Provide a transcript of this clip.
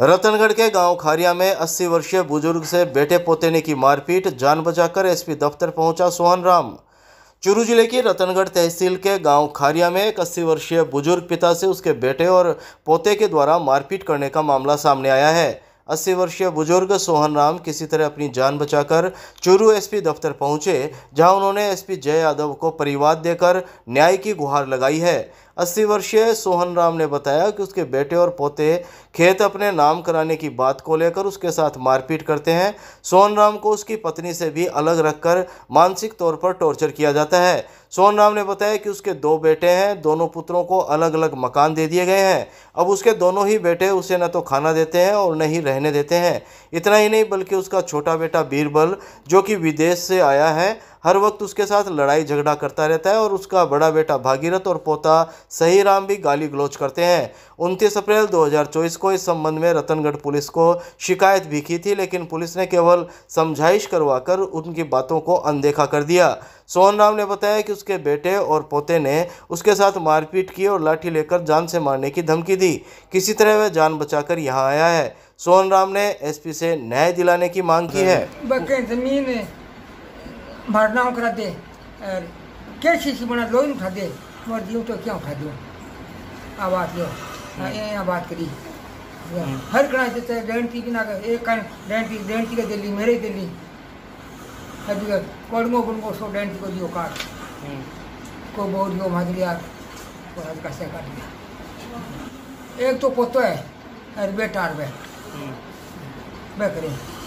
रतनगढ़ के गांव खारिया में 80 वर्षीय बुजुर्ग से बेटे पोते ने की मारपीट जान बचाकर एसपी दफ्तर पहुंचा सोहन राम चुरू जिले की रतनगढ़ तहसील के गांव खारिया में एक अस्सी वर्षीय बुजुर्ग पिता से उसके बेटे और पोते के द्वारा मारपीट करने का मामला सामने आया है अस्सी वर्षीय बुजुर्ग सोहन राम किसी तरह अपनी जान बचाकर चुरू एसपी दफ्तर पहुंचे जहां उन्होंने एसपी जय यादव को परिवाद देकर न्याय की गुहार लगाई है अस्सी वर्षीय सोहन राम ने बताया कि उसके बेटे और पोते खेत अपने नाम कराने की बात को लेकर उसके साथ मारपीट करते हैं सोहन राम को उसकी पत्नी से भी अलग रखकर मानसिक तौर पर टॉर्चर किया जाता है सोहन राम ने बताया कि उसके दो बेटे हैं दोनों पुत्रों को अलग अलग मकान दे दिए गए हैं अब उसके दोनों ही बेटे उसे न तो खाना देते हैं और न ही रहने देते हैं इतना ही नहीं बल्कि उसका छोटा बेटा बीरबल जो कि विदेश से आया है हर वक्त उसके साथ लड़ाई झगड़ा करता रहता है और उसका बड़ा बेटा भागीरथ और पोता सही राम भी गाली गलोच करते हैं उनतीस अप्रैल 2024 को इस संबंध में रतनगढ़ पुलिस को शिकायत भी की थी लेकिन पुलिस ने केवल समझाइश करवा कर उनकी बातों को अनदेखा कर दिया सोहन राम ने बताया कि उसके बेटे और पोते ने उसके साथ मारपीट की और लाठी लेकर जान से मारने की धमकी दी किसी तरह वह जान कर यहाँ आया है सोहन राम ने एसपी से न्याय दिलाने की मांग की है जमीन है મારું નામ दे દે કે बना મને લોહી दे मोर મારે तो તો ક્યાં ઉઠા आ बात लो हम्म। ए यहाँ बात करी हम्म। हर कणा जैसे डेंटी की ना एक कण डेंटी डेंटी के दिल्ली मेरे दिल्ली अभी कड़मो गुड़मो सो डेंटी को दियो काट हम्म। को बोर दियो माधुरी को और का से काट दिया एक तो पोतो है अरे बेटा अरे बे करे